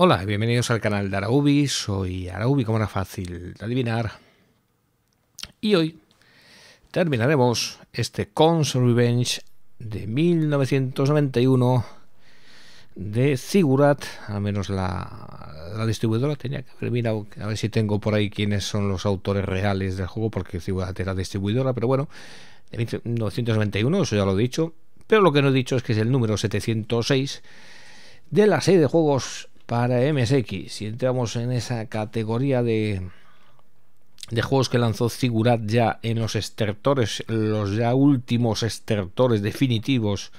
Hola y bienvenidos al canal de Araubi, soy Araubi, como era fácil de adivinar. Y hoy terminaremos este Console Revenge de 1991 de Sigurat. al menos la, distribuidora tenía que haber mirado, a ver si tengo por ahí quiénes son los autores reales del juego, porque Sigurat era distribuidora, pero bueno, de 1991, eso ya lo he dicho, pero lo que no he dicho es que es el número 706 de la serie de juegos para MSX. Si entramos en esa categoría de, de juegos que lanzó Figurat ya en los estertores, los ya últimos estertores definitivos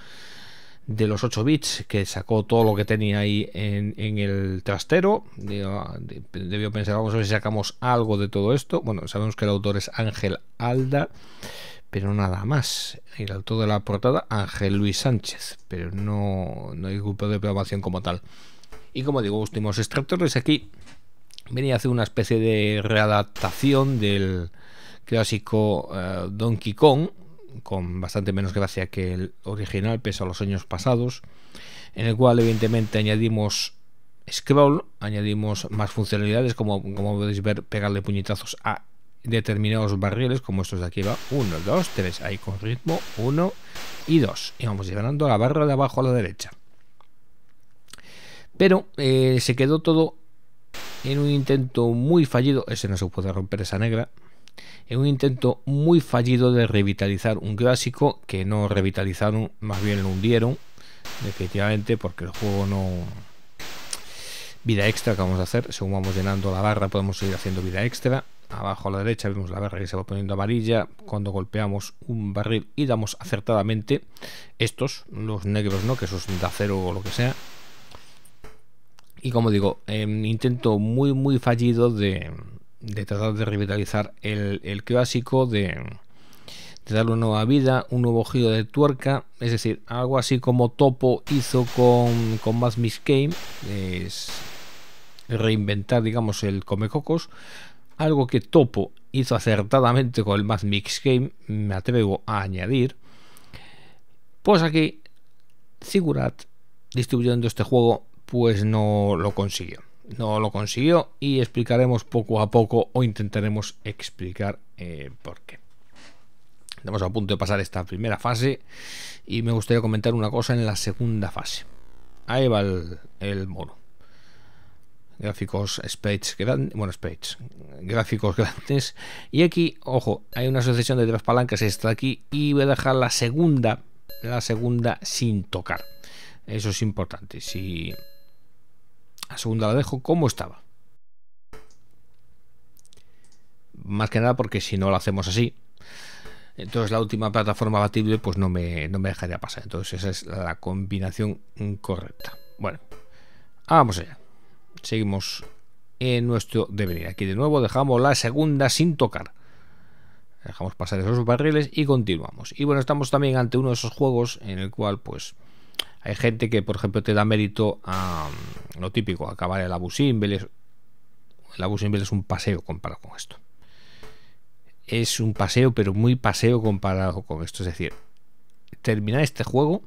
de los 8 bits, que sacó todo lo que tenía ahí en, el trastero. Debió pensar, vamos a ver si sacamos algo de todo esto. Bueno, sabemos que el autor es Ángel Alda, pero nada más. El autor de la portada, Ángel Luis Sánchez, pero no, no hay grupo de programación como tal. Y como digo, últimos extractores aquí venía a hacer una especie de readaptación del clásico eh, Donkey Kong, con bastante menos gracia que el original, pese a los años pasados, en el cual evidentemente añadimos scroll, añadimos más funcionalidades, como, como podéis ver, pegarle puñetazos a determinados barriles, como estos de aquí va, 1, 2, 3, ahí con ritmo, 1 y 2, y vamos llegando a la barra de abajo a la derecha. Pero eh, se quedó todo en un intento muy fallido, ese no se puede romper esa negra, en un intento muy fallido de revitalizar un clásico que no revitalizaron, más bien lo hundieron, definitivamente, porque el juego no... Vida extra que vamos a hacer, según vamos llenando la barra podemos seguir haciendo vida extra. Abajo a la derecha vemos la barra que se va poniendo amarilla cuando golpeamos un barril y damos acertadamente estos, los negros, ¿no? Que esos de acero o lo que sea, y como digo, em, intento muy, muy fallido de, tratar de revitalizar el, clásico, de, darle una nueva vida, un nuevo giro de tuerca. Es decir, algo así como Topo hizo con, con Mad Game, es reinventar, digamos, el Comecocos. Algo que Topo hizo acertadamente con el más Mix Game, me atrevo a añadir. Pues aquí, Sigurat, distribuyendo este juego, pues no lo consiguió. No lo consiguió y explicaremos poco a poco o intentaremos explicar eh, por qué. Estamos a punto de pasar esta primera fase y me gustaría comentar una cosa en la segunda fase. Ahí va el, mono. Gráficos space grandes, bueno, space, gráficos grandes. Y aquí, ojo, hay una sucesión de tres palancas, esta aquí, y voy a dejar la segunda, la segunda sin tocar. Eso es importante. Si la segunda la dejo como estaba. Más que nada porque si no la hacemos así, entonces la última plataforma batible pues no me, no me dejaría pasar. Entonces esa es la combinación correcta. Bueno, vamos allá. Seguimos en nuestro devenir. Aquí de nuevo dejamos la segunda sin tocar. Dejamos pasar esos barriles y continuamos. Y bueno, estamos también ante uno de esos juegos en el cual pues hay gente que, por ejemplo, te da mérito a mm, lo típico, acabar el abusimbel. El abusimbel es un paseo comparado con esto. Es un paseo, pero muy paseo comparado con esto. Es decir, terminar este juego.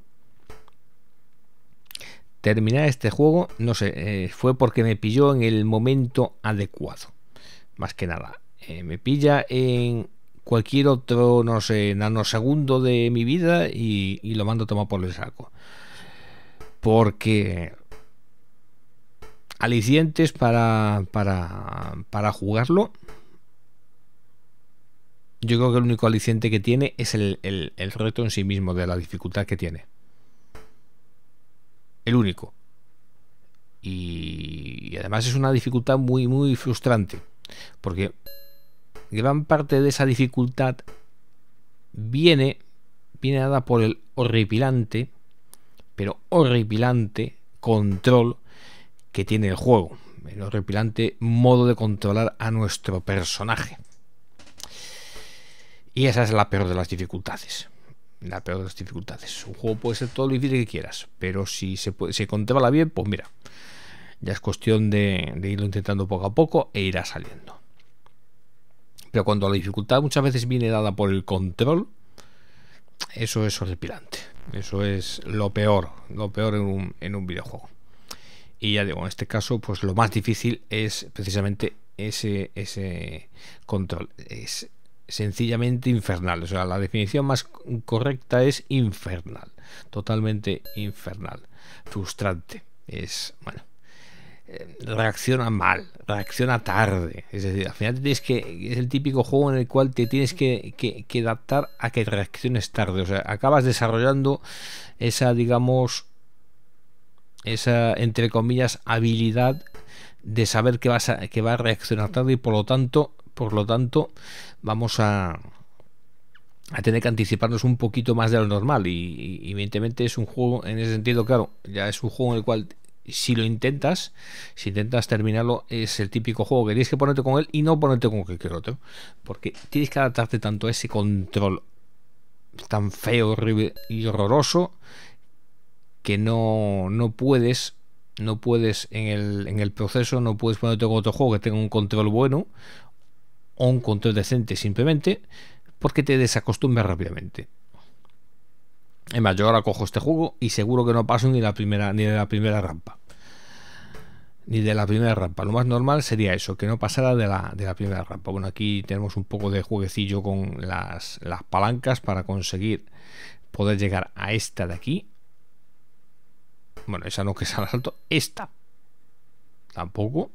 Terminar este juego, no sé, eh, fue porque me pilló en el momento adecuado. Más que nada. Eh, me pilla en cualquier otro, no sé, nanosegundo de mi vida y, y lo mando a tomar por el saco porque alicientes para, para, para jugarlo. Yo creo que el único aliciente que tiene es el, reto en sí mismo, de la dificultad que tiene. El único. Y, además es una dificultad muy, muy frustrante. Porque gran parte de esa dificultad viene, viene dada por el horripilante pero horripilante control que tiene el juego. El horripilante modo de controlar a nuestro personaje. Y esa es la peor de las dificultades. La peor de las dificultades. Un juego puede ser todo lo difícil que quieras, pero si se, controla bien, pues mira, ya es cuestión de, de irlo intentando poco a poco e irá saliendo. Pero cuando la dificultad muchas veces viene dada por el control, eso es horripilante. Eso es lo peor, lo peor en un, en un videojuego. Y ya digo, en este caso, pues lo más difícil es precisamente ese, ese control. Es sencillamente infernal. O sea, la definición más correcta es infernal. Totalmente infernal. Frustrante. Es, bueno, reacciona mal, reacciona tarde. Es decir, al final tienes que. Es el típico juego en el cual te tienes que, adaptar a que reacciones tarde. O sea, acabas desarrollando esa, digamos. Esa, entre comillas, habilidad de saber que vas a, que va a reaccionar tarde. Y por lo tanto. Por lo tanto, vamos a a tener que anticiparnos un poquito más de lo normal y, y, evidentemente es un juego en ese sentido claro ya es un juego en el cual si lo intentas, si intentas terminarlo, es el típico juego que tienes que ponerte con él y no ponerte con cualquier otro. Porque tienes que adaptarte tanto a ese control tan feo, horrible y horroroso que no, no puedes. No puedes en el, en el proceso, no puedes ponerte con otro juego que tenga un control bueno o un control decente simplemente porque te desacostumbras rápidamente. Es más, yo ahora cojo este juego y seguro que no paso ni la primera, ni de la primera rampa. Ni de la primera rampa. Lo más normal sería eso, que no pasara de la, primera rampa. Bueno, aquí tenemos un poco de jueguecillo con las, las palancas para conseguir poder llegar a esta de aquí. Bueno, esa no que es al alto. Esta. Tampoco.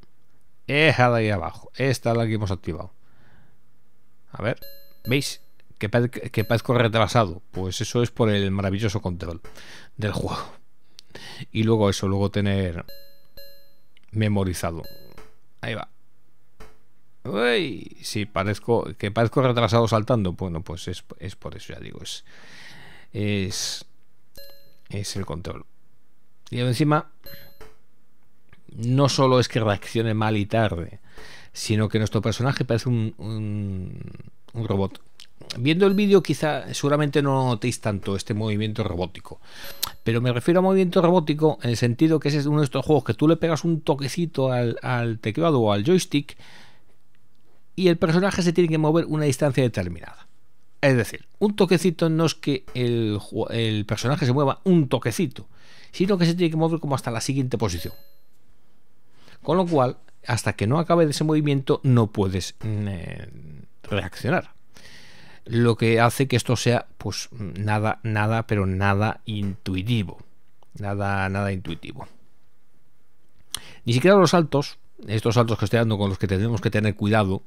Esa de ahí abajo. Esta es la que hemos activado. A ver. ¿Veis? que, parezco retrasado. Pues eso es por el maravilloso control del juego. Y luego eso, luego tener memorizado. Ahí va. Uy, sí, parezco, que parezco retrasado saltando. Bueno, pues es, por eso, ya digo, es, es, es el control. Y encima, no solo es que reaccione mal y tarde, sino que nuestro personaje parece un, un robot viendo el vídeo quizá seguramente no notéis tanto este movimiento robótico, pero me refiero a movimiento robótico en el sentido que ese es uno de estos juegos que tú le pegas un toquecito al, teclado o al joystick y el personaje se tiene que mover una distancia determinada. Es decir, un toquecito no es que el, personaje se mueva un toquecito, sino que se tiene que mover como hasta la siguiente posición. Con lo cual, hasta que no acabe ese movimiento, no puedes mm, eh, reaccionar lo que hace que esto sea pues nada, nada, pero nada intuitivo. Nada, nada intuitivo. Ni siquiera los saltos, estos saltos que estoy dando con los que tenemos que tener cuidado,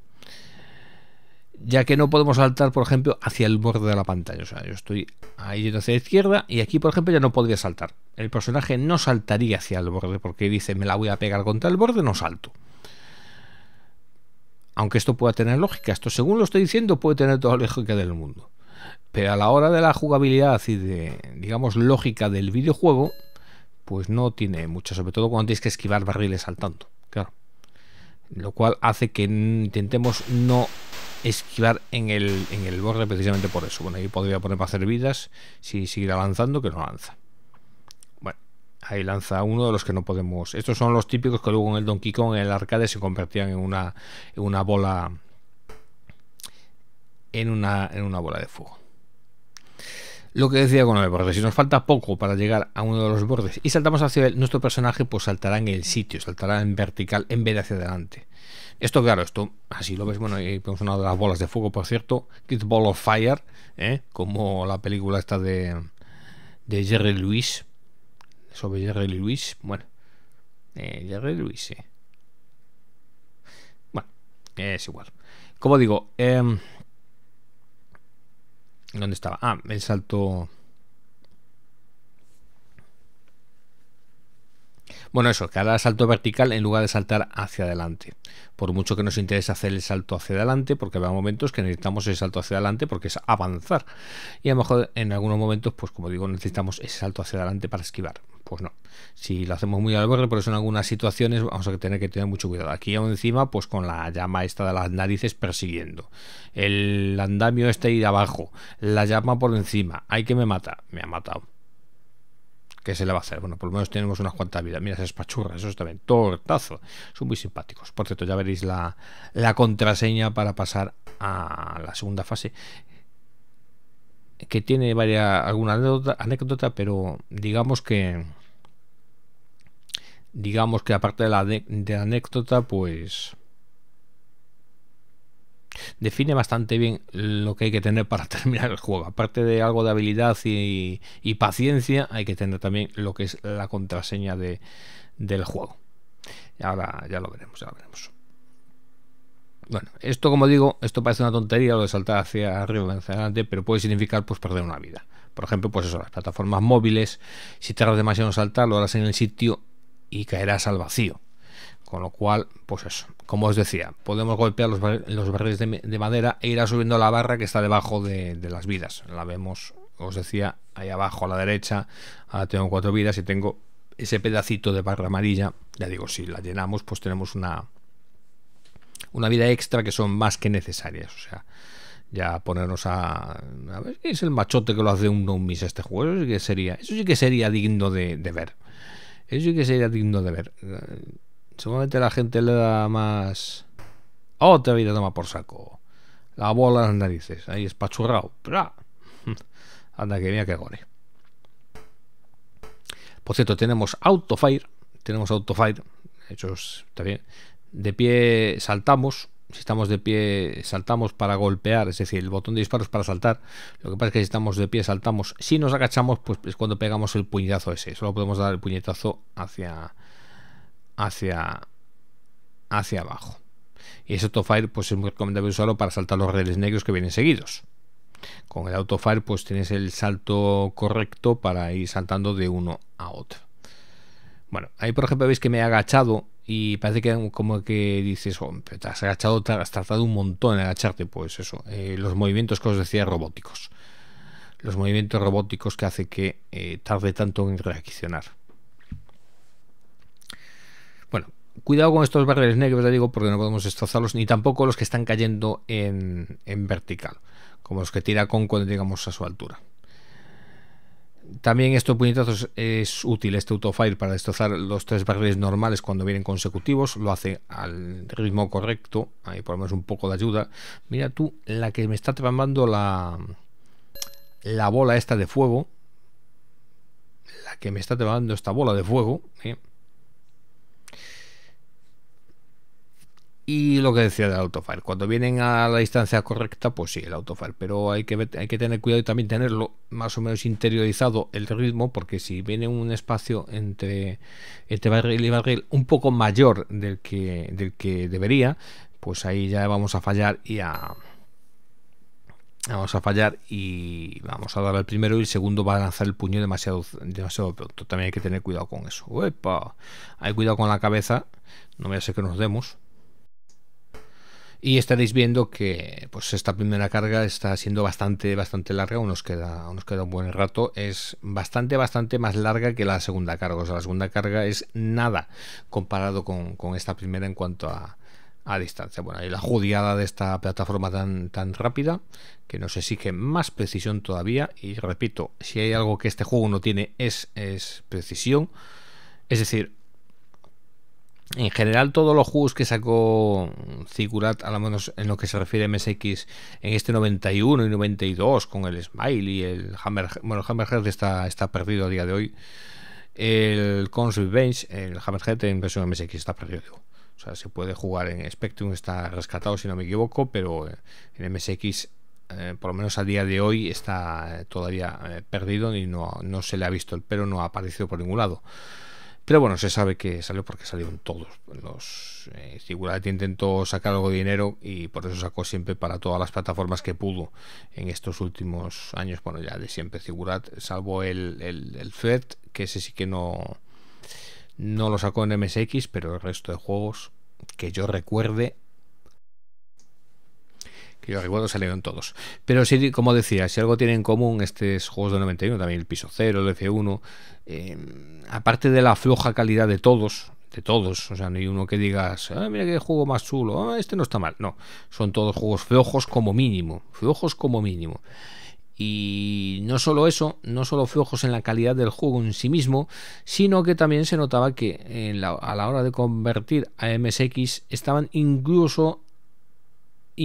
ya que no podemos saltar, por ejemplo, hacia el borde de la pantalla. O sea, yo estoy ahí yendo hacia la izquierda y aquí, por ejemplo, ya no podría saltar. El personaje no saltaría hacia el borde porque dice, me la voy a pegar contra el borde, no salto. Aunque esto pueda tener lógica, esto según lo estoy diciendo puede tener toda la lógica del mundo. Pero a la hora de la jugabilidad y de, digamos, lógica del videojuego, pues no tiene mucho, sobre todo cuando tienes que esquivar barriles saltando, claro. Lo cual hace que intentemos no esquivar en el, borde precisamente por eso. Bueno, ahí podría poner para hacer vidas si seguir avanzando, que no lanza. Ahí lanza uno de los que no podemos. Estos son los típicos que luego en el Donkey Kong en el arcade se convertían en una, bola. En una, en una bola de fuego. Lo que decía con el borde, si nos falta poco para llegar a uno de los bordes y saltamos hacia él, nuestro personaje pues saltará en el sitio, saltará en vertical en vez de hacia adelante. Esto, claro, esto así lo ves. Bueno, tenemos una de las bolas de fuego, por cierto. Kid Ball of Fire, ¿eh? como la película esta de, de Jerry Lewis sobre Jerry Lewis. Bueno, eh, Jerry Lewis, Bueno, es igual. Como digo, eh, ¿dónde estaba? Ah, el salto Bueno, eso, cada salto vertical en lugar de saltar hacia adelante. Por mucho que nos interese hacer el salto hacia adelante, porque habrá momentos que necesitamos el salto hacia adelante porque es avanzar. Y a lo mejor en algunos momentos, pues como digo, necesitamos ese salto hacia adelante para esquivar. Pues no, si lo hacemos muy al borde, por eso en algunas situaciones vamos a tener que tener mucho cuidado. Aquí aún encima, pues con la llama esta de las narices persiguiendo. El andamio está ahí de abajo, la llama por encima. Hay que me mata, me ha matado que se le va a hacer? Bueno, por lo menos tenemos unas cuantas vidas. Mira esas pachurras, esos también, tortazo. Son muy simpáticos. Por cierto, ya veréis la, contraseña para pasar a la segunda fase que tiene varias, alguna anécdota, pero digamos que digamos que aparte de la, de la anécdota pues define bastante bien lo que hay que tener para terminar el juego. Aparte de algo de habilidad y, paciencia, hay que tener también lo que es la contraseña del juego. Ahora ya lo veremos, Bueno, esto como digo, esto parece una tontería lo de saltar hacia arriba hacia adelante, pero puede significar pues perder una vida. Por ejemplo, pues eso, las plataformas móviles, si te tardas demasiado saltar, lo harás en el sitio y caerás al vacío. Con lo cual, pues eso, como os decía, podemos golpear los, barriles de, madera e ir subiendo la barra que está debajo de, las vidas. La vemos, os decía, ahí abajo a la derecha. Ahora tengo cuatro vidas y tengo ese pedacito de barra amarilla. Ya digo, si la llenamos, pues tenemos una, una vida extra que son más que necesarias. O sea, ya ponernos a. A ver, es el machote que lo hace un mis este juego? Eso sí que sería, eso sí que sería digno de, de ver. Eso sí que sería digno de ver. Seguramente la gente le da más. ¡Otra oh, vida toma por saco. La bola en las narices. Ahí espachurrado. ¡Pra! Anda, que mía que gore. Por cierto, tenemos autofire. Tenemos autofire. Hechos también. De pie saltamos. Si estamos de pie, saltamos para golpear, es decir, el botón de disparos para saltar. Lo que pasa es que si estamos de pie, saltamos. Si nos agachamos, pues es cuando pegamos el puñetazo ese. Solo podemos dar el puñetazo hacia, hacia, hacia abajo. Y ese autofire pues es muy recomendable usarlo para saltar los redes negros que vienen seguidos. Con el autofire pues tienes el salto correcto para ir saltando de uno a otro. Bueno, ahí por ejemplo veis que me he agachado y parece que como que dices, oh, te has agachado, has tratado un montón en agacharte, pues eso, eh, los movimientos que os decía robóticos. Los movimientos robóticos que hace que eh, tarde tanto en reaccionar. cuidado con estos barriles negros, ya digo, porque no podemos destrozarlos, ni tampoco los que están cayendo en, vertical, como los que tira con cuando llegamos a su altura. También estos puñetazos es útil, este autofire, para destrozar los tres barriles normales cuando vienen consecutivos. Lo hace al ritmo correcto. Ahí ponemos un poco de ayuda. Mira tú, la que me está tramando la, la bola esta de fuego. La que me está tramando esta bola de fuego. Eh, Y lo que decía del autofire, cuando vienen a la distancia correcta, pues sí, el autofire, pero hay que, hay que tener cuidado y también tenerlo más o menos interiorizado el ritmo, porque si viene un espacio entre, entre barril y barril un poco mayor del que, del que debería, pues ahí ya vamos a fallar y a, vamos a fallar y vamos a dar el primero y el segundo va a lanzar el puño demasiado, demasiado pronto. También hay que tener cuidado con eso. Hay cuidado con la cabeza, no me a ser que nos demos y estaréis viendo que pues esta primera carga está siendo bastante bastante larga unos nos queda un buen rato es bastante bastante más larga que la segunda carga o sea la segunda carga es nada comparado con, esta primera en cuanto a, distancia. Bueno, y la judiada de esta plataforma tan, tan rápida que nos exige más precisión todavía. Y repito, si hay algo que este juego no tiene es, es precisión. Es decir, en general, todos los juegos que sacó a lo menos en lo que se refiere a MSX, en este 91 y 92, con el Smile y el Hammer, bueno, el Hammerhead está, está perdido a día de hoy. El Cons Bench, el Hammerhead en versión MSX está perdido. O sea, se puede jugar en Spectrum, está rescatado si no me equivoco, pero eh, en MSX, eh, por lo menos a día de hoy, está eh, todavía perdido y no, no se le ha visto el pero, no ha aparecido por ningún lado. Pero bueno, se sabe que salió porque salieron todos. Los eh, intentó sacar algo de dinero y por eso sacó siempre para todas las plataformas que pudo en estos últimos años. Bueno, ya de siempre figurad salvo el, el, el Fed, que ese sí que no, no lo sacó en MSX, pero el resto de juegos que yo recuerde que yo recuerdo salieron todos. Pero sí, como decía, si algo tiene en común estos juegos de 91, también el Piso 0, el F1, em, aparte de la floja calidad de todos, de todos, o sea, no hay uno que digas, ah, mira qué juego más chulo, ah, este no está mal, no, son todos juegos flojos como mínimo, flojos como mínimo. Y no solo eso, no solo flojos en la calidad del juego en sí mismo, sino que también se notaba que a la hora de convertir a MSX estaban incluso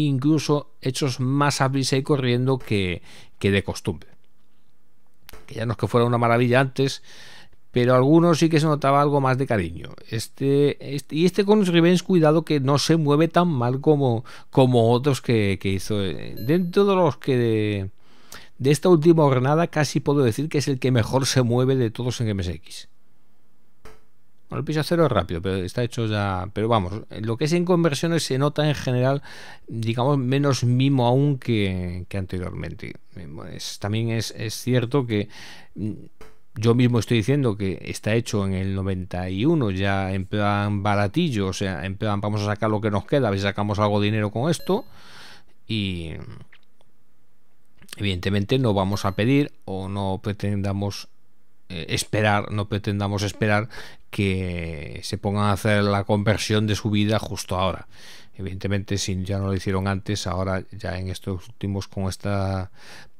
incluso hechos más a prisa y corriendo que, que de costumbre. Que ya no es que fuera una maravilla antes, pero algunos sí que se notaba algo más de cariño. Este, este y este con Revenge, cuidado que no se mueve tan mal como, como otros que, que hizo. Eh, dentro de los que de, de esta última jornada, casi puedo decir que es el que mejor se mueve de todos en MSX el piso cero es rápido, pero está hecho ya. Pero vamos, lo que es en conversiones se nota en general, digamos, menos mimo aún que, anteriormente. también es, es cierto que mm, yo mismo estoy diciendo que está hecho en el 91, ya en plan baratillo, o sea, en plan vamos a sacar lo que nos queda, a ver si sacamos algo de dinero con esto. Y evidentemente no vamos a pedir o no pretendamos eh, esperar, no pretendamos esperar que se pongan a hacer la conversión de su vida justo ahora. Evidentemente, si ya no lo hicieron antes, ahora ya en estos últimos, con esta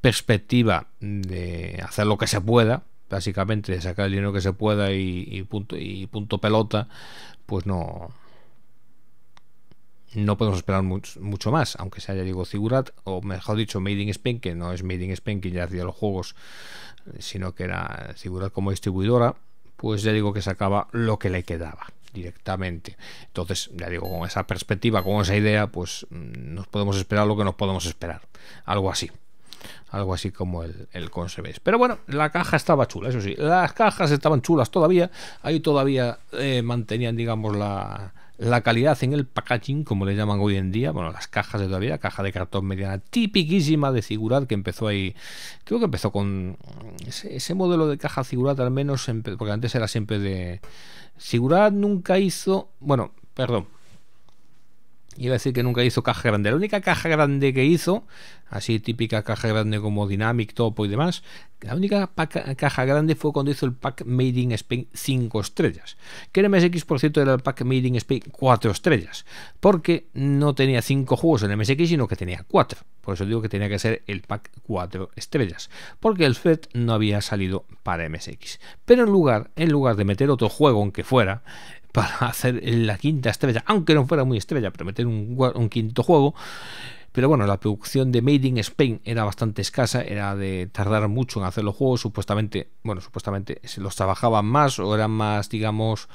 perspectiva de hacer lo que se pueda, básicamente, sacar el dinero que se pueda y punto, y punto pelota, pues no, no podemos esperar mucho más, aunque sea, ya digo, Zigurat, o mejor dicho, Made in Spain, que no es Made in Spain que ya hacía los juegos, sino que era Zigurat como distribuidora, pues ya digo que sacaba lo que le quedaba directamente. Entonces, ya digo, con esa perspectiva, con esa idea, pues mm, nos podemos esperar lo que nos podemos esperar. Algo así. Algo así como el, el Pero bueno, la caja estaba chula, eso sí. Las cajas estaban chulas todavía. Ahí todavía eh, mantenían, digamos, la, la calidad en el packaging, como le llaman hoy en día, bueno, las cajas de todavía, caja de cartón mediana tipiquísima de Sigurat que empezó ahí, creo que empezó con ese, modelo de caja Sigurat al menos, porque antes era siempre de... Sigurat nunca hizo, bueno, perdón, Iba a decir que nunca hizo caja grande. La única caja grande que hizo, así típica caja grande como Dynamic, Topo y demás, la única caja grande fue cuando hizo el pack Made in Spain 5 estrellas. Que en MSX% por cierto era el pack Made in Spain 4 estrellas. Porque no tenía 5 juegos en MSX, sino que tenía 4. Por eso digo que tenía que ser el pack 4 estrellas. Porque el fred no había salido para MSX. Pero en lugar, en lugar de meter otro juego, aunque fuera, para hacer la quinta estrella, aunque no fuera muy estrella, pero meter un, quinto juego. Pero bueno, la producción de Made in Spain era bastante escasa, era de tardar mucho en hacer los juegos, supuestamente, bueno, supuestamente se los trabajaban más o eran más, digamos,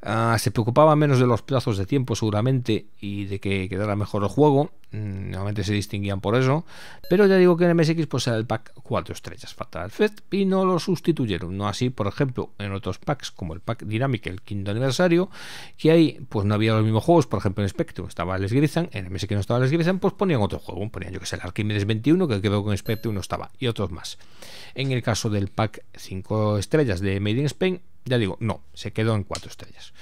Ah, se preocupaba menos de los plazos de tiempo seguramente y de que quedara mejor el juego. Mm, normalmente se distinguían por eso. Pero ya digo que en MSX pues era el pack 4 estrellas Fatal Fed y no lo sustituyeron. No así, por ejemplo, en otros packs como el pack Dynamic, el quinto aniversario, que ahí pues no había los mismos juegos. Por ejemplo, en Spectrum estaba el Grizzan, en MSX no estaba el Grizzan, pues ponían otro juego. Ponían yo que sé, el Arquímedes 21, que quedó con Spectrum no estaba, y otros más. En el caso del pack 5 estrellas de Made in Spain, ya digo, no, se quedó en cuatro estrellas.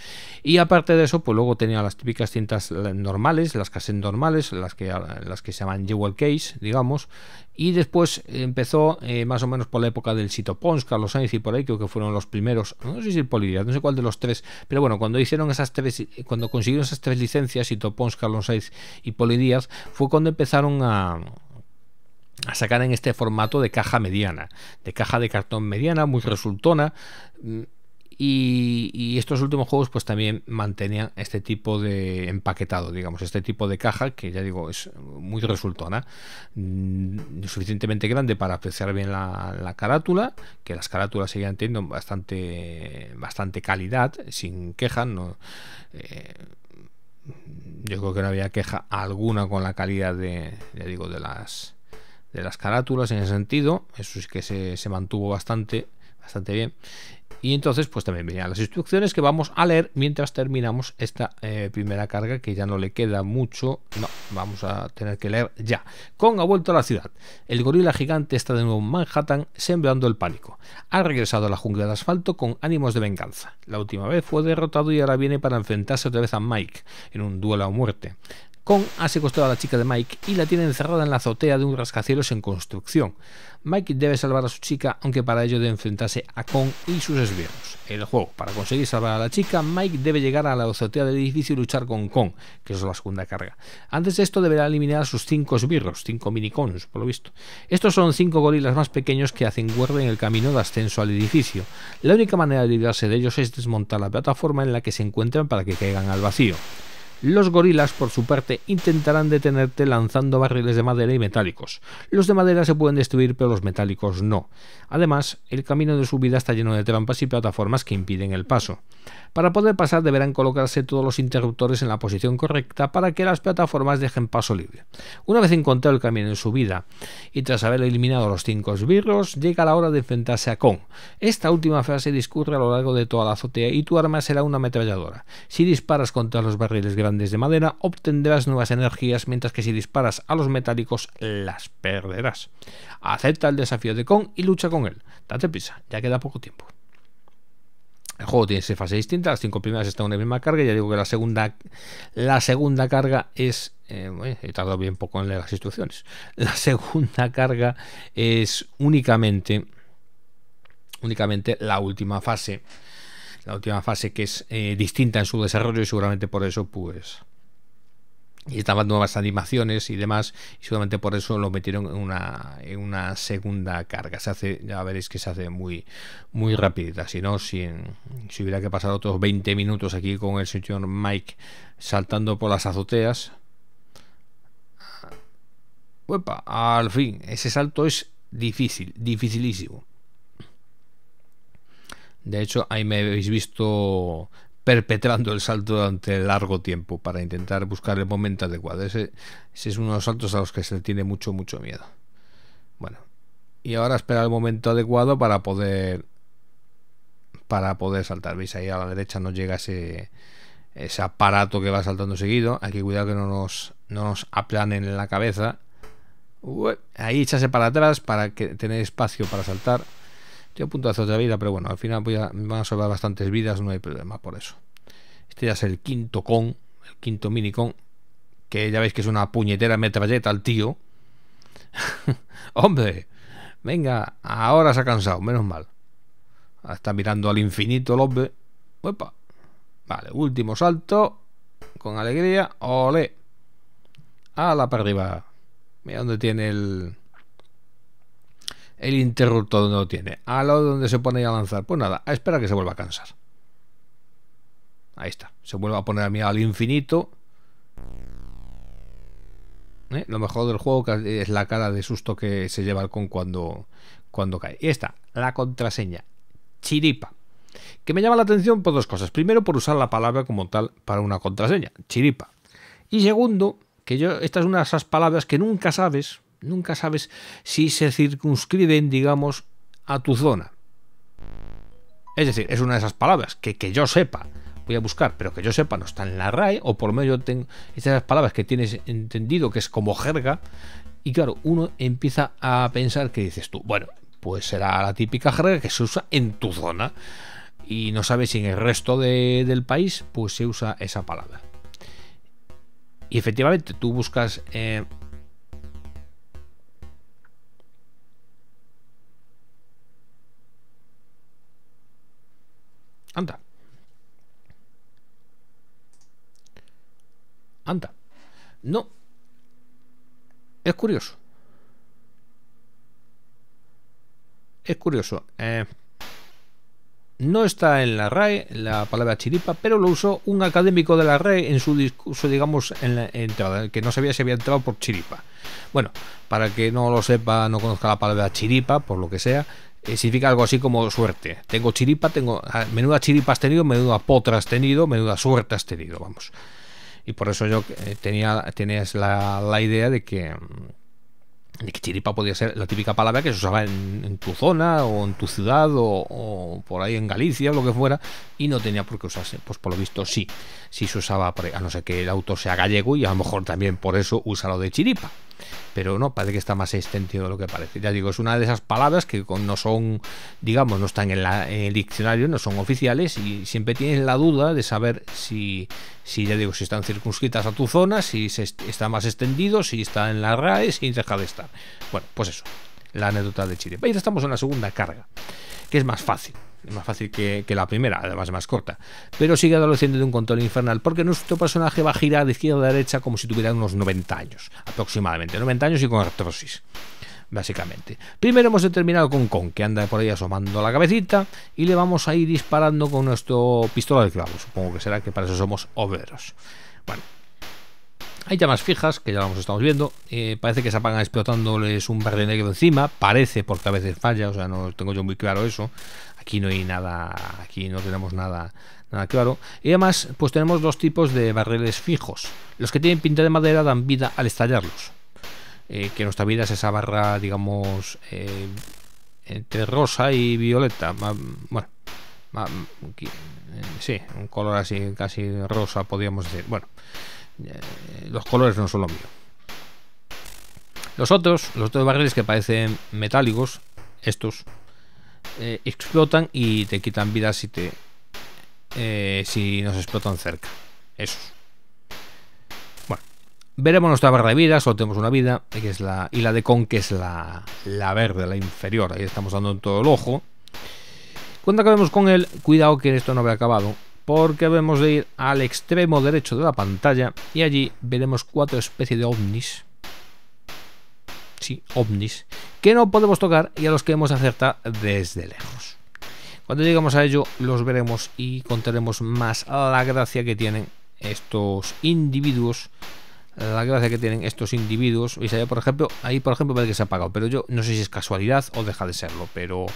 Y aparte de eso, pues luego tenía las típicas cintas normales, las cassette normales, las que, las que se llaman Jewel Case, digamos. Y después empezó eh, más o menos por la época del Sito Pons, Carlos Sainz y por ahí, creo que fueron los primeros, no sé si el no sé cuál de los tres, pero bueno, cuando hicieron esas tres, cuando consiguieron esas tres licencias, Sito Pons, Carlos Sainz y Polidíaz, fue cuando empezaron a, a sacar en este formato de caja mediana, de caja de cartón mediana, muy resultona y, estos últimos juegos pues también mantenían este tipo de empaquetado, digamos, este tipo de caja que ya digo es muy resultona, mm, suficientemente grande para apreciar bien la, carátula, que las carátulas seguían teniendo bastante, bastante calidad, sin quejas, no... Eh, yo creo que no había queja alguna con la calidad de, digo, de las de las carátulas en ese sentido. Eso sí que se, se mantuvo bastante, bastante bien. Y entonces, pues también venían las instrucciones que vamos a leer mientras terminamos esta eh, primera carga, que ya no le queda mucho. No, vamos a tener que leer ya. Kong ha vuelto a la ciudad. El gorila gigante está de nuevo en Manhattan, sembrando el pánico. Ha regresado a la jungla de asfalto con ánimos de venganza. La última vez fue derrotado y ahora viene para enfrentarse otra vez a Mike, en un duelo a muerte. Kong ha secuestrado a la chica de Mike y la tiene encerrada en la azotea de un rascacielos en construcción. Mike debe salvar a su chica, aunque para ello debe enfrentarse a Kong y sus esbirros. El juego, para conseguir salvar a la chica, Mike debe llegar a la azotea del edificio y luchar con Kong que es la segunda carga. Antes de esto deberá eliminar a sus cinco esbirros, cinco minicons, por lo visto. Estos son cinco gorilas más pequeños que hacen guerra en el camino de ascenso al edificio. La única manera de librarse de ellos es desmontar la plataforma en la que se encuentran para que caigan al vacío. Los gorilas, por su parte, intentarán detenerte lanzando barriles de madera y metálicos. Los de madera se pueden destruir, pero los metálicos no. Además, el camino de subida está lleno de trampas y plataformas que impiden el paso. Para poder pasar deberán colocarse todos los interruptores en la posición correcta para que las plataformas dejen paso libre. Una vez encontrado el camino de subida y tras haber eliminado los cinco esbirros, llega la hora de enfrentarse a Kong. Esta última frase discurre a lo largo de toda la azotea y tu arma será una ametralladora. Si disparas contra los barriles grandes de madera obtendrás nuevas energías, mientras que si disparas a los metálicos las perderás. Acepta el desafío de Kong y lucha con él. Date prisa, ya queda poco tiempo. El juego tiene seis fases distintas, las cinco primeras están en la misma carga, ya digo que la segunda, la segunda carga es... Eh, he tardado bien poco en leer las instrucciones. La segunda carga es únicamente, únicamente la última fase la última fase que es eh, distinta en su desarrollo y seguramente por eso pues y estaban nuevas animaciones y demás y seguramente por eso lo metieron en una, en una segunda carga se hace ya veréis que se hace muy muy rápida si no si, si hubiera que pasar otros 20 minutos aquí con el señor Mike saltando por las azoteas ah, Uepa, al fin ese salto es difícil dificilísimo de hecho, ahí me habéis visto perpetrando el salto durante largo tiempo para intentar buscar el momento adecuado. Ese, es uno de los saltos a los que se tiene mucho, mucho miedo. Bueno, y ahora espera el momento adecuado para poder para poder saltar. Veis ahí a la derecha no llega ese, aparato que va saltando seguido. Hay que cuidar que no nos, nos aplanen en la cabeza. ahí echase para atrás para que tener espacio para saltar a punto de vida, pero bueno, al final me van a salvar bastantes vidas, no hay problema por eso. Este ya es el quinto con, el quinto mini con, que ya veis que es una puñetera metralleta al tío. Hombre, venga, ahora se ha cansado, menos mal. Está mirando al infinito el hombre. Vale, último salto. Con alegría. Ole. A la para arriba. Mira dónde tiene el el interruptor donde lo tiene, a lo donde se pone a lanzar. Pues nada, a esperar que se vuelva a cansar. Ahí está, se vuelve a poner a mirar al infinito. ¿Eh? Lo mejor del juego es la cara de susto que se lleva el con cuando, cuando cae. Y está, la contraseña, chiripa. Que me llama la atención por dos cosas. Primero, por usar la palabra como tal para una contraseña, chiripa. Y segundo, que yo, esta es una de esas palabras que nunca sabes Nunca sabes si se circunscriben, digamos, a tu zona. Es decir, es una de esas palabras que, que yo sepa, voy a buscar, pero que yo sepa no está en la RAE, o por lo menos yo tengo esas palabras que tienes entendido que es como jerga, y claro, uno empieza a pensar que dices tú, bueno, pues será la típica jerga que se usa en tu zona, y no sabes si en el resto del país pues se usa esa palabra. Y efectivamente tú buscas eh, Anda. Anda. No. Es curioso. Es curioso. Eh, no está en la RAE la palabra chiripa, pero lo usó un académico de la RAE en su discurso, digamos, en la entrada, que no sabía si había entrado por chiripa. Bueno, para que no lo sepa, no conozca la palabra chiripa, por lo que sea, eh, significa algo así como suerte. Tengo chiripa, tengo. Ah, menuda chiripa has tenido, menuda potra has tenido, menuda suerte has tenido, vamos. Y por eso yo eh, tenía, la, idea mm, de que. chiripa podía ser la típica palabra que se usaba en, tu zona o en tu ciudad o, por ahí en Galicia o lo que fuera y no tenía por qué usarse. Pues por lo visto sí, sí se usaba, a no ser que el auto sea gallego y a lo mejor también por eso usa lo de chiripa pero no, parece que está más extendido de lo que parece. Ya digo, es una de esas palabras que no son, digamos, no están en, el diccionario, no son oficiales y siempre tienes la duda de saber si, si ya digo, si están circunscritas a tu zona, si se está más extendido, si está en la RAE, si deja de estar. Bueno, pues eso, la anécdota de Chile. Ahí estamos en la segunda carga, que es más fácil más fácil que, la primera, además más corta. Pero sigue adoleciendo de un control infernal, porque nuestro personaje va a girar de izquierda a derecha como si tuviera unos 90 años, aproximadamente, 90 años y con artrosis básicamente. Primero hemos determinado con Kong, que anda por ahí asomando la cabecita, y le vamos a ir disparando con nuestro pistola de clavo. Supongo que será que para eso somos obreros. Bueno. Hay llamas fijas, que ya las estamos viendo. Eh, parece que se apagan explotándoles un verde negro encima. Parece, porque a veces falla, o sea, no tengo yo muy claro eso. Aquí no hay nada, aquí no tenemos nada, nada claro. Y además, pues tenemos dos tipos de barriles fijos. Los que tienen pinta de madera dan vida al estallarlos. Eh, que nuestra vida es esa barra, digamos, eh, entre rosa y violeta. Bueno, eh, sí, un color así casi rosa, podríamos decir. Bueno, los colores no son lo mío. Los otros, los otros barriles que parecen metálicos, estos, eh, explotan y te quitan vida si te eh, si nos explotan cerca. Eso. Bueno, veremos nuestra barra de vida, solo tenemos una vida, que es la, y la de con, que es la, la verde, la inferior. Ahí estamos dando todo el ojo. Cuando acabemos con él, cuidado que esto no habrá acabado, porque debemos de ir al extremo derecho de la pantalla y allí veremos cuatro especies de ovnis y ovnis, que no podemos tocar y a los que hemos acertado desde lejos. Cuando lleguemos a ello, los veremos y contaremos más la gracia que tienen estos individuos. La gracia que tienen estos individuos. ¿Veis por ejemplo? Ahí, por ejemplo, parece que se ha apagado. Pero yo no sé si es casualidad o deja de serlo. Pero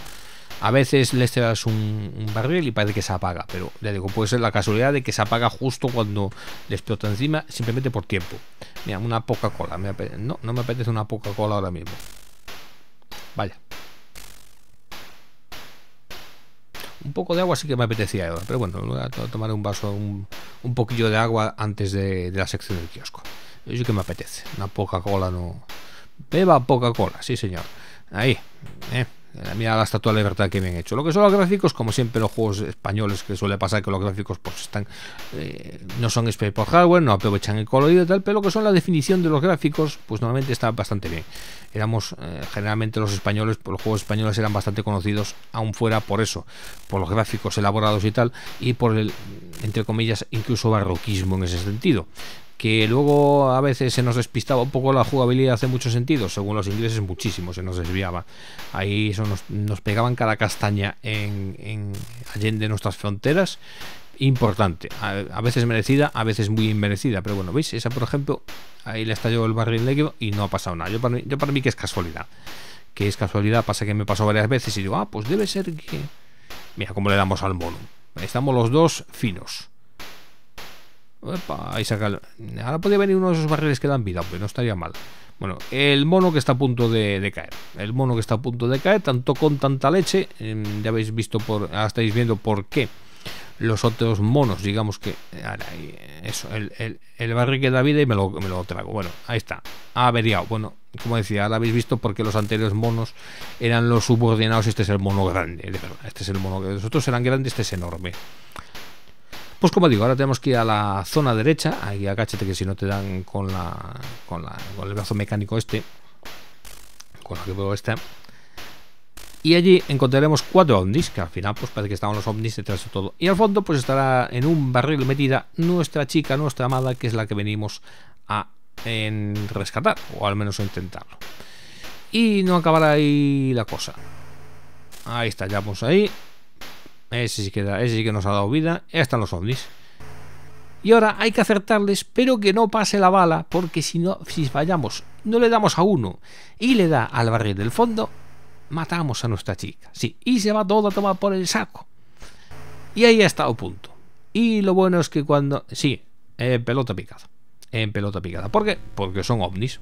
a veces le das un, barril y parece que se apaga, pero le digo, puede ser la casualidad de que se apaga justo cuando le explota encima, simplemente por tiempo. Mira, una poca cola. no, no me apetece una poca cola ahora mismo. Vaya. Un poco de agua sí que me apetecía ahora, pero bueno, voy a tomar un vaso, un, poquillo de agua antes de, de la sección del kiosco. Yo sí que me apetece. Una poca cola no. Beba poca cola, sí señor. Ahí. Eh. Mira eh, la estatua de la libertad que han hecho. Lo que son los gráficos, como siempre los juegos españoles que suele pasar que los gráficos pues están eh, no son especiales por hardware, no aprovechan el colorido y tal, pero lo que son la definición de los gráficos, pues normalmente está bastante bien. Éramos eh, generalmente los españoles, por pues, los juegos españoles eran bastante conocidos, aún fuera por eso, por los gráficos elaborados y tal, y por el entre comillas incluso barroquismo en ese sentido que luego a veces se nos despistaba un poco la jugabilidad hace mucho sentido según los ingleses muchísimo se nos desviaba. Ahí eso nos, pegaban cada castaña en, allende nuestras fronteras importante, a, veces merecida, a veces muy inmerecida, pero bueno, ¿veis? Esa, por ejemplo, ahí le estalló el barril negro y no ha pasado nada. Yo para, mí, yo para mí que es casualidad. Que es casualidad, pasa que me pasó varias veces y digo, ah, pues debe ser que... Mira cómo le damos al mono. Estamos los dos finos ahí Ahora podría venir uno de esos barriles que dan vida, pues no estaría mal. Bueno, el mono que está a punto de, caer. El mono que está a punto de caer, tanto con tanta leche. Em, ya habéis visto por. Ahora estáis viendo por qué. Los otros monos, digamos que. Ahora, eso, el, el, barril que da vida y me lo, me lo trago. Bueno, ahí está. Averiado. Bueno, como decía, ahora habéis visto por qué los anteriores monos eran los subordinados. Este es el mono grande, de verdad. Este es el mono que. Los otros eran grandes, este es enorme. Pues como digo, ahora tenemos que ir a la zona derecha, ahí agáchate que si no te dan con la el brazo mecánico este, con lo que puedo este, Y allí encontraremos cuatro ovnis, que al final pues parece que estaban los ovnis detrás de todo. Y al fondo pues estará en un barril metida nuestra chica, nuestra amada, que es la que venimos a rescatar, o al menos a intentarlo. Y no acabará ahí la cosa. Ahí estallamos ya vamos ahí. Ese sí que, nos ha dado vida. Ya están los ovnis. Y ahora hay que acertarles, pero que no pase la bala, porque si, no, si fallamos, no le damos a uno y le da al barril del fondo, matamos a nuestra chica. Sí, y se va todo a tomar por el saco. Y ahí ha estado punto. Y lo bueno es que cuando... Sí, en pelota picada. En pelota picada. ¿Por qué? Porque son ovnis.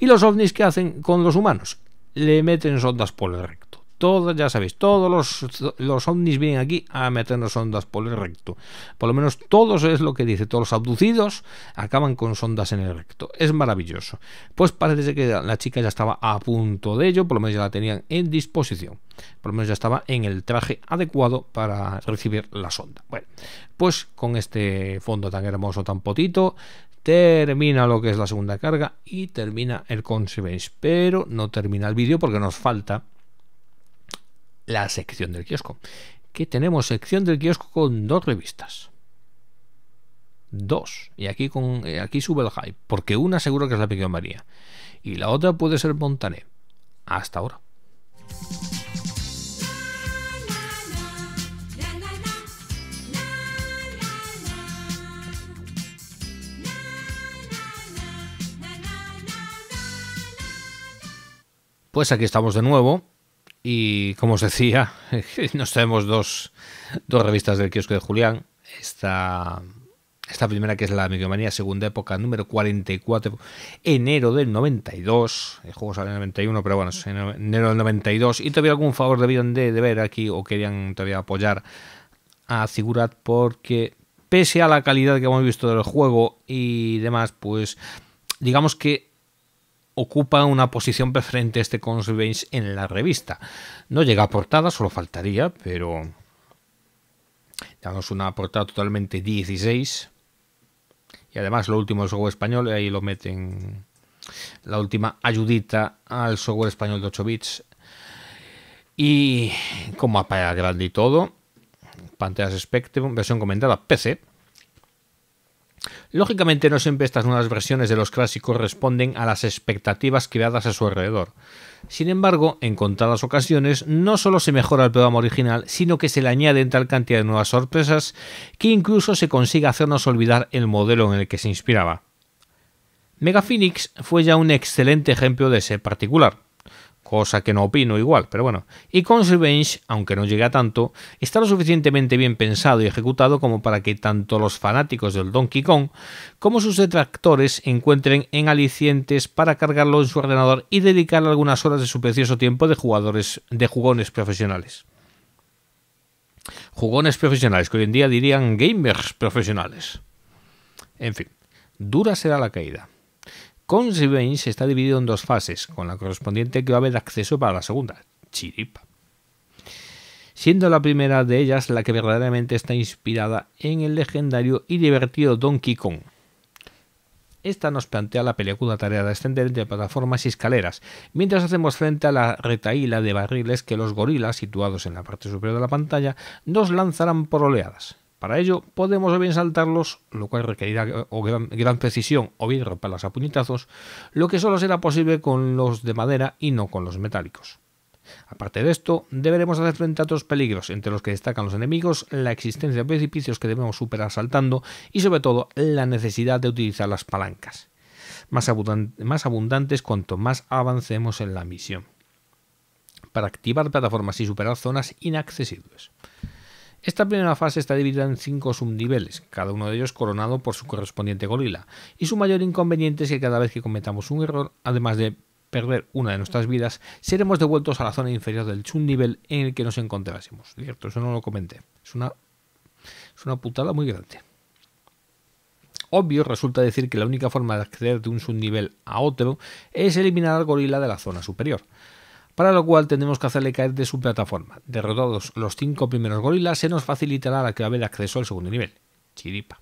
¿Y los ovnis qué hacen con los humanos? Le meten sondas por el recto. Todos, ya sabéis, todos los, los, ovnis vienen aquí a meternos ondas por el recto. Por lo menos todos es lo que dice, todos los abducidos acaban con sondas en el recto. Es maravilloso. Pues parece que la chica ya estaba a punto de ello, por lo menos ya la tenían en disposición. Por lo menos ya estaba en el traje adecuado para recibir la sonda. Bueno, pues con este fondo tan hermoso, tan potito, termina lo que es la segunda carga y termina el veis Pero no termina el vídeo porque nos falta la sección del kiosco. Que tenemos sección del kiosco con dos revistas. Dos. Y aquí, con, eh, aquí sube el hype. Porque una seguro que es la Pequeña María. Y la otra puede ser Montané. Hasta ahora. Pues aquí estamos de nuevo y como os decía, nos tenemos dos, revistas del kiosco de Julián. Esta, esta primera que es la Micromanía Segunda Época, número 44, enero del 92. El juego sale en el 91, pero bueno, enero del 92. Y todavía algún favor debían de, de ver aquí o querían todavía apoyar a Figurat porque pese a la calidad que hemos visto del juego y demás, pues digamos que ocupa una posición preferente este Consvains en la revista. No llega a portada, solo faltaría, pero damos una portada totalmente 16. Y además lo último del software español, ahí lo meten la última ayudita al software español de 8 bits. Y como para grande y todo, pantallas Spectrum, versión comentada PC. Lógicamente no siempre estas nuevas versiones de los clásicos responden a las expectativas creadas a su alrededor. Sin embargo, en contadas ocasiones no solo se mejora el programa original, sino que se le añaden tal cantidad de nuevas sorpresas que incluso se consigue hacernos olvidar el modelo en el que se inspiraba. Mega Phoenix fue ya un excelente ejemplo de ese particular cosa que no opino igual, pero bueno. Y con Revenge, aunque no llega a tanto, está lo suficientemente bien pensado y ejecutado como para que tanto los fanáticos del Donkey Kong como sus detractores encuentren en alicientes para cargarlo en su ordenador y dedicar algunas horas de su precioso tiempo de jugadores de jugones profesionales. Jugones profesionales, que hoy en día dirían gamers profesionales. En fin, dura será la caída se está dividido en dos fases, con la correspondiente que va a haber acceso para la segunda. Chiripa. Siendo la primera de ellas la que verdaderamente está inspirada en el legendario y divertido Donkey Kong. Esta nos plantea la película tarea de ascender de plataformas y escaleras, mientras hacemos frente a la retaíla de barriles que los gorilas, situados en la parte superior de la pantalla, nos lanzarán por oleadas. Para ello, podemos o bien saltarlos, lo cual requerirá eh, gran, precisión, o bien romperlas a puñetazos, lo que solo será posible con los de madera y no con los metálicos. Aparte de esto, deberemos hacer frente a otros peligros, entre los que destacan los enemigos, la existencia de precipicios que debemos superar saltando y sobre todo la necesidad de utilizar las palancas, más abundantes cuanto más avancemos en la misión, para activar plataformas y superar zonas inaccesibles. Esta primera fase está dividida en cinco subniveles, cada uno de ellos coronado por su correspondiente gorila, y su mayor inconveniente es que cada vez que cometamos un error, además de perder una de nuestras vidas, seremos devueltos a la zona inferior del subnivel en el que nos encontrásemos. Cierto, eso no lo comenté. Es una, es una putada muy grande. Obvio resulta decir que la única forma de acceder de un subnivel a otro es eliminar al gorila de la zona superior para lo cual tendremos que hacerle caer de su plataforma. Derrotados los cinco primeros gorilas, se nos facilitará la clave de acceso al segundo nivel. Chiripa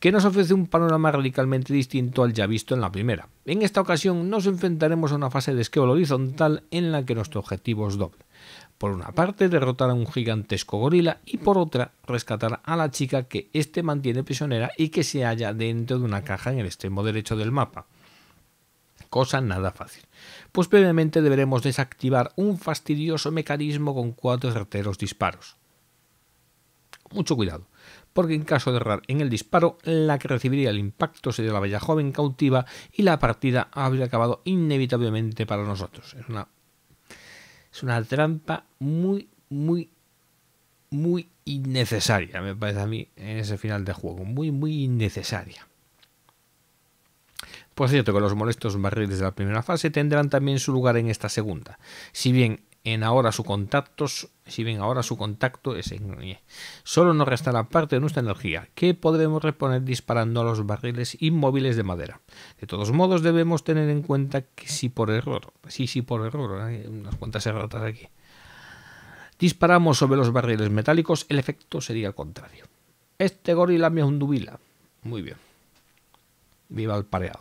que nos ofrece un panorama radicalmente distinto al ya visto en la primera. En esta ocasión nos enfrentaremos a una fase de esquema horizontal en la que nuestro objetivo es doble. Por una parte, derrotar a un gigantesco gorila y por otra, rescatar a la chica que éste mantiene prisionera y que se halla dentro de una caja en el extremo derecho del mapa. Cosa nada fácil pues previamente deberemos desactivar un fastidioso mecanismo con cuatro certeros disparos. Mucho cuidado, porque en caso de errar en el disparo, la que recibiría el impacto sería la bella joven cautiva y la partida habría acabado inevitablemente para nosotros. Es una, es una trampa muy, muy, muy innecesaria, me parece a mí, en ese final de juego. Muy, muy innecesaria. Pues cierto que los molestos barriles de la primera fase tendrán también su lugar en esta segunda. Si bien en ahora su contacto, si bien ahora su contacto es en... E. Solo nos restará parte de nuestra energía, que podremos reponer disparando a los barriles inmóviles de madera. De todos modos, debemos tener en cuenta que si por error, sí, sí, por error, hay unas cuantas erratas aquí, disparamos sobre los barriles metálicos, el efecto sería el contrario. Este gorila me hundubila. Muy bien. Viva el pareado.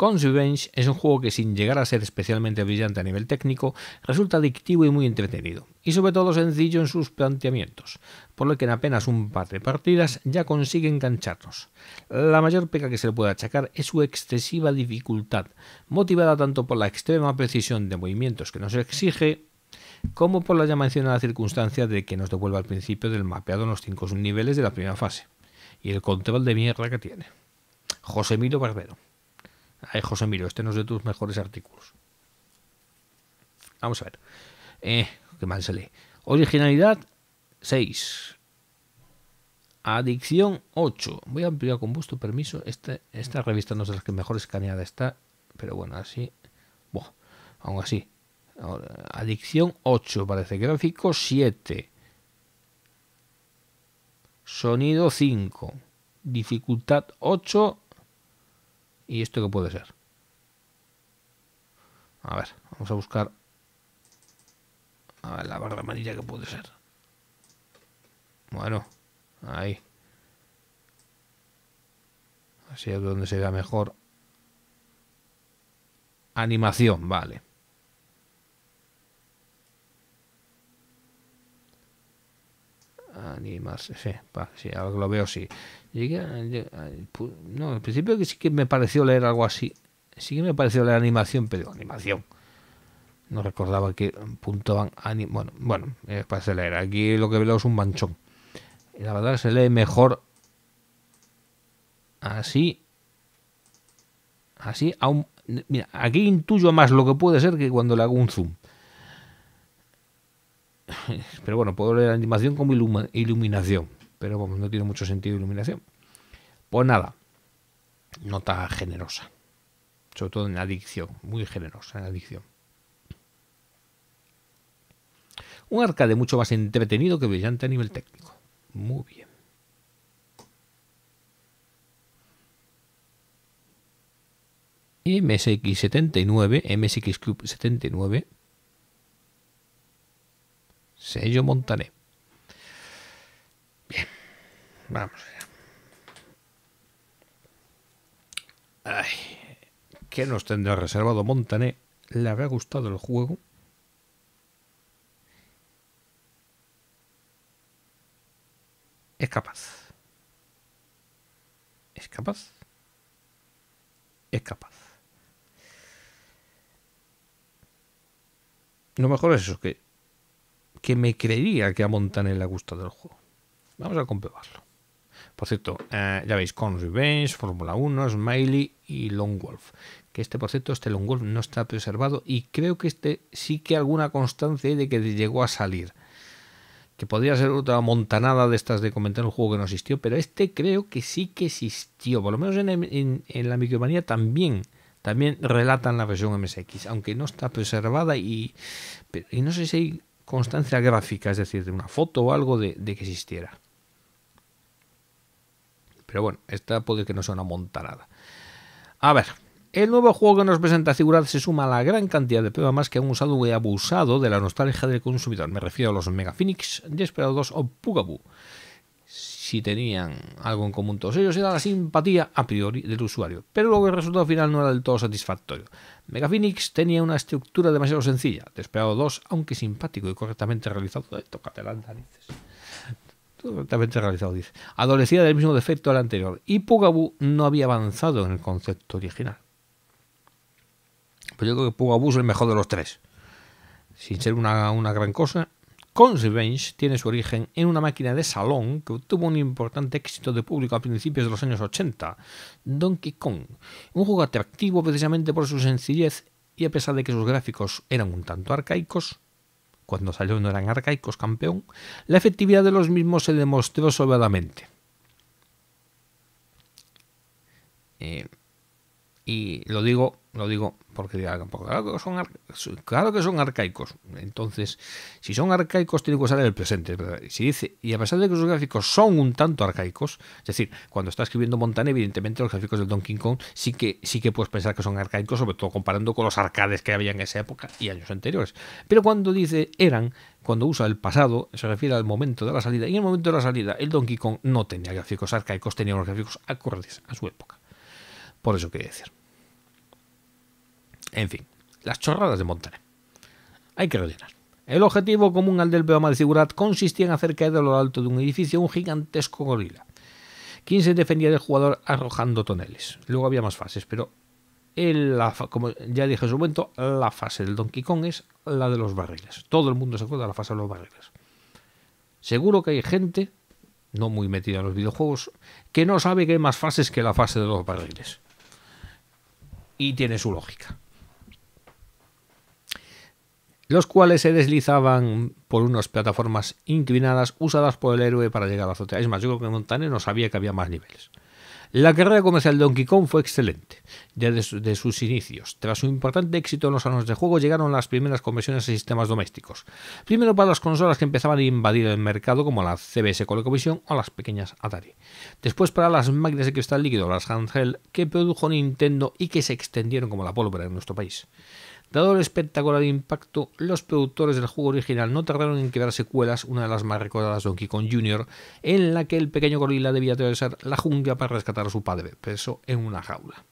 Consumage es un juego que sin llegar a ser especialmente brillante a nivel técnico, resulta adictivo y muy entretenido, y sobre todo sencillo en sus planteamientos, por lo que en apenas un par de partidas ya consigue engancharnos. La mayor peca que se le puede achacar es su excesiva dificultad, motivada tanto por la extrema precisión de movimientos que nos exige, como por la ya mencionada circunstancia de que nos devuelva al principio del mapeado en los cinco subniveles de la primera fase, y el control de mierda que tiene. José Milo Barbero. Ay, José Miro, este no es de tus mejores artículos. Vamos a ver. Eh, qué mal se lee. Originalidad 6. Adicción 8. Voy a ampliar con vuestro permiso. Este, esta revista no es de las que mejor escaneada está. Pero bueno, así. Buah, aún así. adicción 8, parece. Gráfico 7. Sonido 5. Dificultad 8. ¿Y esto qué puede ser? A ver, vamos a buscar... A ver, la barra amarilla que puede ser. Bueno, ahí. Así es donde se vea mejor. Animación, vale. animarse, sí, ahora lo veo sí. no, al principio que sí que me pareció leer algo así, sí que me pareció leer animación, pero animación. No recordaba que puntaban bueno, bueno, para leer. Aquí lo que veo es un manchón. Y la verdad se lee mejor así. Así, aún. Mira, aquí intuyo más lo que puede ser que cuando le hago un zoom. pero bueno, puedo leer animación como iluminación, pero vamos, no tiene mucho sentido iluminación. Pues nada, nota generosa, sobre todo en adicción, muy generosa en adicción. Un arcade mucho más entretenido que brillante a nivel técnico. Muy bien. MSX79, MSX club 79 Sello Montané. Bien, vamos allá. Ay, ¿Qué nos tendrá reservado Montané? ¿Le habrá gustado el juego? Es capaz. Es capaz. Es capaz. Lo mejor es eso, que que me creería que a en le gusta del juego. Vamos a comprobarlo. Por cierto, eh, ya veis, con Revenge, Fórmula 1, Smiley y Long Wolf. Que este, por cierto, este Long Wolf no está preservado y creo que este sí que alguna constancia de que llegó a salir. Que podría ser otra montanada de estas de comentar un juego que no existió, pero este creo que sí que existió. Por lo menos en, la micromanía también. También relatan la versión MSX, aunque no está preservada y, y no sé si constancia gráfica, es decir, de una foto o algo de, que existiera. Pero bueno, esta puede que no sea una montanada. A ver, el nuevo juego que nos presenta figuras se suma a la gran cantidad de más que han usado y abusado de la nostalgia del consumidor. Me refiero a los Mega Phoenix, Desperados o Pugaboo si tenían algo en común todos ellos era la simpatía a priori del usuario, pero luego el resultado final no era del todo satisfactorio. Mega Phoenix tenía una estructura demasiado sencilla, Despegado 2, aunque simpático y correctamente realizado. Eh, tócate Correctamente realizado, dice. Adolecía del mismo defecto al anterior, y Pugabu no había avanzado en el concepto original. Pero pues yo creo que Pugabu es el mejor de los tres. Sin ser una, una gran cosa, Kong's Revenge tiene su origen en una máquina de salón que obtuvo un importante éxito de público a principios de los años 80, Donkey Kong, un juego atractivo precisamente por su sencillez y a pesar de que sus gráficos eran un tanto arcaicos, cuando salió no eran arcaicos campeón, la efectividad de los mismos se demostró sobradamente. Eh, y lo digo, lo digo porque claro que son, claro que son arcaicos. Entonces, si son arcaicos, tiene que usar el presente. Si dice, y a pesar de que sus gráficos son un tanto arcaicos, es decir, cuando está escribiendo Montana, evidentemente los gráficos del Donkey Kong sí que, sí que puedes pensar que son arcaicos, sobre todo comparando con los arcades que había en esa época y años anteriores. Pero cuando dice eran, cuando usa el pasado, se refiere al momento de la salida. Y en el momento de la salida, el Donkey Kong no tenía gráficos arcaicos, tenía unos gráficos acordes a su época. Por eso quería decir. En fin, las chorradas de Montana Hay que rellenar. El objetivo común al del programa de seguridad consistía en hacer caer de lo alto de un edificio un gigantesco gorila. Quien se defendía del jugador arrojando toneles. Luego había más fases, pero como ya dije en su momento, la fase del Donkey Kong es la de los barriles. Todo el mundo se acuerda de la fase de los barriles. Seguro que hay gente, no muy metida en los videojuegos, que no sabe que hay más fases que la fase de los barriles. Y tiene su lógica los cuales se deslizaban por unas plataformas inclinadas usadas por el héroe para llegar a la azotea. Es más, yo creo que Montaner no sabía que había más niveles. La carrera comercial de Donkey Kong fue excelente desde sus inicios. Tras su importante éxito en los años de juego llegaron las primeras conversiones a sistemas domésticos. Primero para las consolas que empezaban a invadir el mercado como la CBS Colecovision o las pequeñas Atari. Después para las máquinas de cristal líquido, las handheld, que produjo Nintendo y que se extendieron como la pólvora en nuestro país. Dado el espectacular impacto, los productores del juego original no tardaron en crear secuelas, una de las más recordadas Donkey Kong Jr., en la que el pequeño gorila debía atravesar la jungla para rescatar a su padre, preso en una jaula.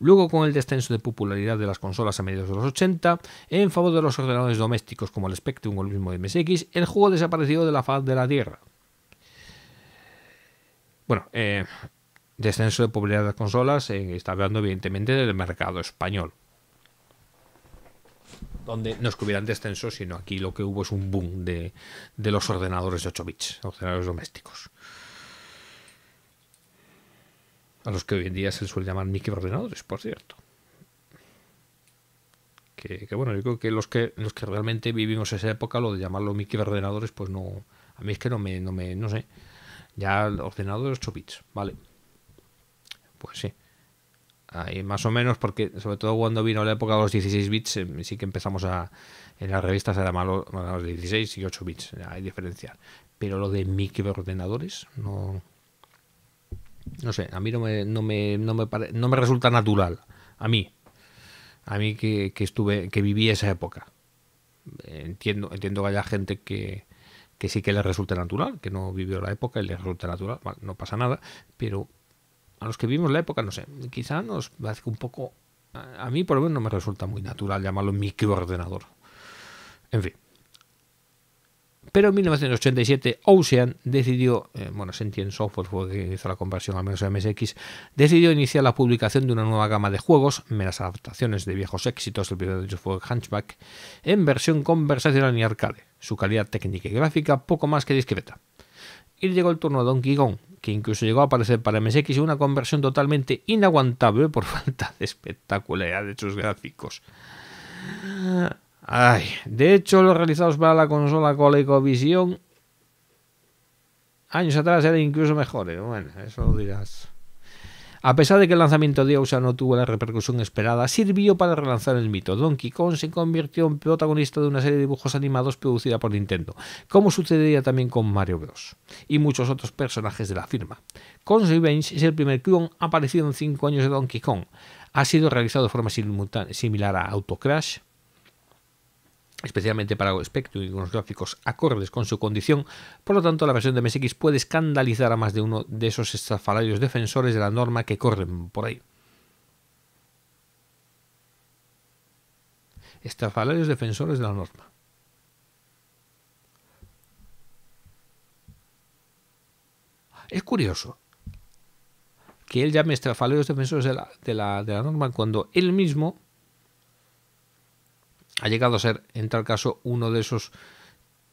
Luego, con el descenso de popularidad de las consolas a mediados de los 80, en favor de los ordenadores domésticos como el Spectrum o el mismo MSX, el juego desapareció de la faz de la Tierra. Bueno, eh, descenso de popularidad de las consolas, eh, está hablando evidentemente del mercado español donde no es que hubieran descenso, sino aquí lo que hubo es un boom de, los ordenadores de 8 bits, ordenadores domésticos. A los que hoy en día se les suele llamar microordenadores, por cierto. Que, bueno, yo creo que los que los que realmente vivimos esa época, lo de llamarlo microordenadores, pues no. A mí es que no me, no me, no sé. Ya ordenadores 8 bits, vale. Pues sí más o menos, porque sobre todo cuando vino la época de los 16 bits, em, sí que empezamos a. En las revistas era malo los 16 y 8 bits, hay diferencia. Pero lo de microordenadores, no. No sé, a mí no me, no resulta natural. A mí. A mí que, estuve, que viví esa época. Entiendo, entiendo que haya gente que, sí que le resulte natural, que no vivió la época y le resulta natural, no pasa nada, pero a los que vimos la época, no sé, quizá nos parece un poco, a mí por lo menos no me resulta muy natural llamarlo microordenador. En fin. Pero en 1987 Ocean decidió, eh, bueno, Sentient Software fue que hizo la conversión al menos MSX, decidió iniciar la publicación de una nueva gama de juegos, meras adaptaciones de viejos éxitos, el primero de ellos fue Hunchback, en versión conversacional y arcade, su calidad técnica y gráfica poco más que discreta y llegó el turno de Donkey Kong, que incluso llegó a aparecer para MSX en una conversión totalmente inaguantable por falta de espectacularidad de sus gráficos. Ay, de hecho, los realizados para la consola ColecoVision años atrás eran incluso mejores. Bueno, eso lo dirás. A pesar de que el lanzamiento de Ousa no tuvo la repercusión esperada, sirvió para relanzar el mito. Donkey Kong se convirtió en protagonista de una serie de dibujos animados producida por Nintendo, como sucedería también con Mario Bros. y muchos otros personajes de la firma. Kong's Revenge es el primer clon aparecido en 5 años de Donkey Kong. Ha sido realizado de forma similar a Auto Crash especialmente para espectro y unos gráficos acordes con su condición, por lo tanto la versión de MSX puede escandalizar a más de uno de esos estafalarios defensores de la norma que corren por ahí. Estafalarios defensores de la norma. Es curioso que él llame estafalarios defensores de la, de la, de la norma cuando él mismo ha llegado a ser, en tal caso, uno de esos,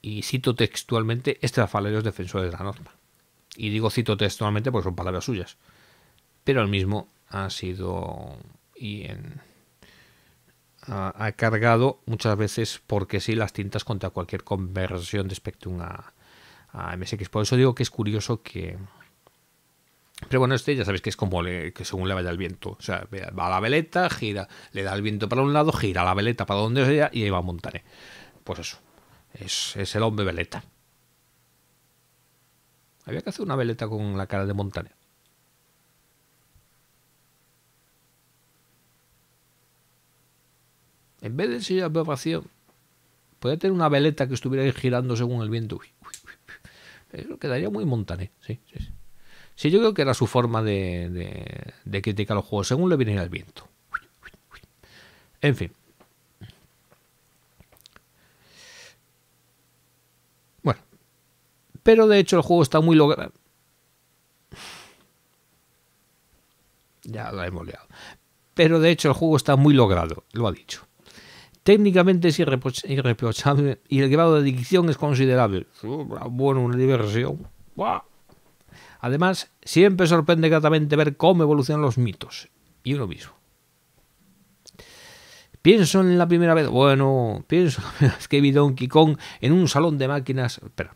y cito textualmente, estrafalarios defensores de la norma. Y digo cito textualmente porque son palabras suyas. Pero al mismo ha sido y en, ha, cargado muchas veces porque sí las tintas contra cualquier conversión de Spectrum a, a MSX. Por eso digo que es curioso que pero bueno, este ya sabéis que es como que según le vaya el viento. O sea, va a la veleta, gira, le da el viento para un lado, gira la veleta para donde sea y ahí va a Montané. Pues eso, es, es el hombre veleta. Había que hacer una veleta con la cara de Montané. En vez de ser de vacío, podría tener una veleta que estuviera girando según el viento. Eso quedaría muy Montané, sí, sí. sí. Sí, yo creo que era su forma de, criticar los juegos, según le viniera el viento. En fin. Bueno. Pero de hecho el juego está muy logrado. Ya lo hemos leado. Pero de hecho el juego está muy logrado, lo ha dicho. Técnicamente es irreprochable y el grado de adicción es considerable. Bueno, una diversión. ¡Buah! Además, siempre sorprende gratamente ver cómo evolucionan los mitos y uno mismo. Pienso en la primera vez, bueno, pienso que vi Donkey Kong en un salón de máquinas. Espera,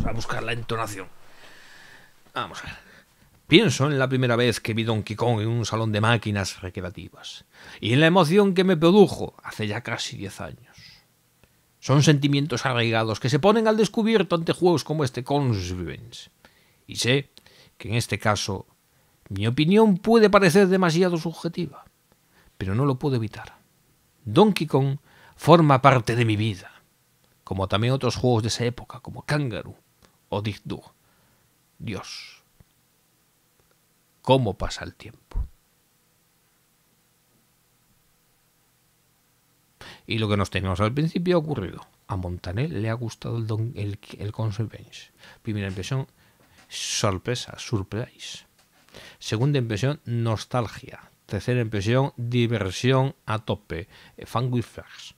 vamos a buscar la entonación. Vamos a ver. Pienso en la primera vez que vi Donkey Kong en un salón de máquinas recreativas y en la emoción que me produjo hace ya casi 10 años. Son sentimientos arraigados que se ponen al descubierto ante juegos como este Consvivence. Y sé que en este caso mi opinión puede parecer demasiado subjetiva, pero no lo puedo evitar. Donkey Kong forma parte de mi vida, como también otros juegos de esa época, como Kangaroo o Dig Dios, cómo pasa el tiempo. Y lo que nos teníamos al principio ha ocurrido. A Montanel le ha gustado el, don, el, Primera impresión, sorpresa, surprise. Segunda impresión, nostalgia. Tercera impresión, diversión a tope. Eh, Fan with flags.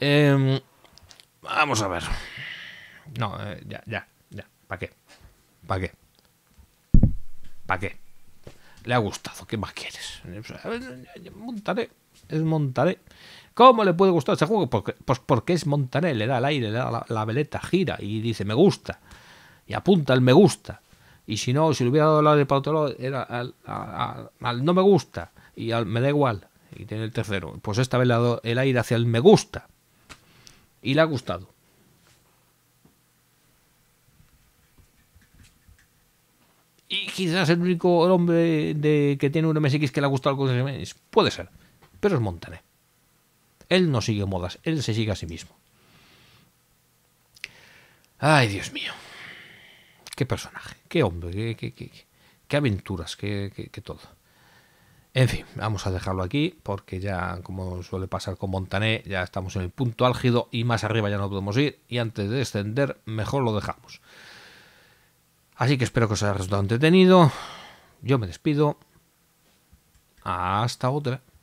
Em, vamos a ver. No, eh, ya, ya, ya. ¿Para qué? ¿Para qué? ¿Para qué? Le ha gustado. ¿Qué más quieres? Eh, pues, Montaré. Es ¿Cómo le puede gustar ese juego? Porque, pues porque es Montaner, le da el aire, le da la, veleta, gira y dice me gusta. Y apunta el me gusta. Y si no, si le hubiera dado el de para otro lado, era al, no me gusta. Y al me da igual. Y tiene el tercero. Pues esta vez le ha dado el aire hacia el me gusta. Y le ha gustado. y quizás el único hombre de, que tiene un MSX que le ha gustado el Puede ser, pero es Montaner él no sigue modas, él se sigue a sí mismo. Ay, Dios mío. Qué personaje, qué hombre, qué, aventuras, qué, todo. En fin, vamos a dejarlo aquí porque ya, como suele pasar con Montané, ya estamos en el punto álgido y más arriba ya no podemos ir y antes de descender mejor lo dejamos. Así que espero que os haya resultado entretenido. Yo me despido. Hasta otra.